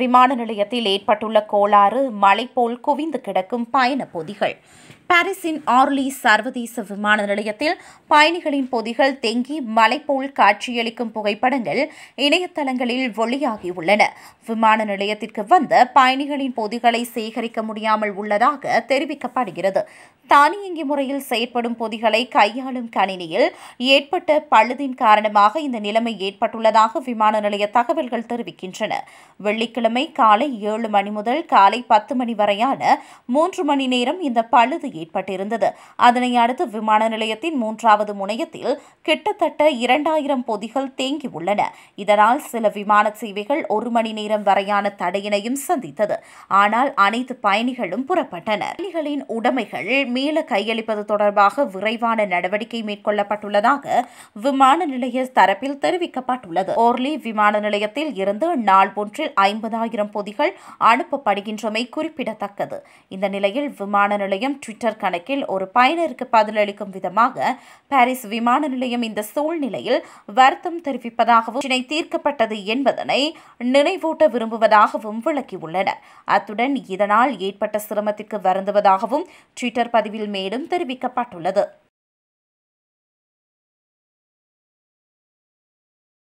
விமான நிலையத்தில் ஏற்பட்டுள்ள கோளாறு மலை போல் குவிந்து கிடக்கும் பயண பொதிகள் பாரிஸின் ஆர்லி சர்வதேச விமான நிலையத்தில் பயணிகளின் பொதிகள் தேங்கி மலை போல் காட்சியளிக்கும் புகைப்படங்கள் இணையதளங்களில் வெளியாகியுள்ளன விமான நிலையத்திற்கு வந்த பயணிகளின் பொதிகளை சேகரிக்க முடியாமல் உள்ளதாக தெரிவிக்கப்படுகிறது தானியங்கி முறையில் செயற்படும் பொதிகளை கையாளும் கணினியில் ஏற்பட்ட பழுதின் காரணமாக இந்த நிலைமை ஏற்பட்டுள்ளதாக விமான நிலைய தகவல்கள் தெரிவிக்கின்றன வெள்ளி வெள்ளிக்கிழமை காலை ஏழு மணி முதல் காலை பத்து மணி வரையான மூன்று மணி நேரம் இந்த பழுது ஏற்பட்டிருந்தது அதனை அடுத்து விமான நிலையத்தின் மூன்றாவது முனையத்தில் கிட்டத்தட்ட இரண்டாயிரம் பொதிகள் தேங்கியுள்ளன இதனால் சில விமான சேவைகள் ஒரு மணி நேரம் வரையான தடையினையும் சந்தித்தது ஆனால் அனைத்து பயணிகளும் புறப்பட்டனர் பயணிகளின் உடைமைகள் மீள கையளிப்பது தொடர்பாக விரைவான நடவடிக்கை மேற்கொள்ளப்பட்டுள்ளதாக விமான நிலைய தரப்பில் தெரிவிக்கப்பட்டுள்ளது ஓர்லி விமான நிலையத்தில் இருந்து நாள் ஒன்றில் ஐம்பதாயிரம் பொதிகள் அனுப்பப்படுகின்றமை குறிப்பிடத்தக்கது இந்த நிலையில் விமான நிலையம் ட்விட்டர் கணக்கில் ஒரு பயனருக்கு பதிலளிக்கும் விதமாக பாரிஸ் விமான நிலையம் இந்த சூழ்நிலையில் வருத்தம் தெரிவிப்பதாகவும் பிரச்சினை தீர்க்கப்பட்டது என்பதனை நினைவூட்ட விரும்புவதாகவும் விளக்கியுள்ளனர் அத்துடன் இதனால் ஏற்பட்ட சிரமத்திற்கு வருந்துவதாகவும் ட்விட்டர் பதிவில் மேலும் தெரிவிக்கப்பட்டுள்ளது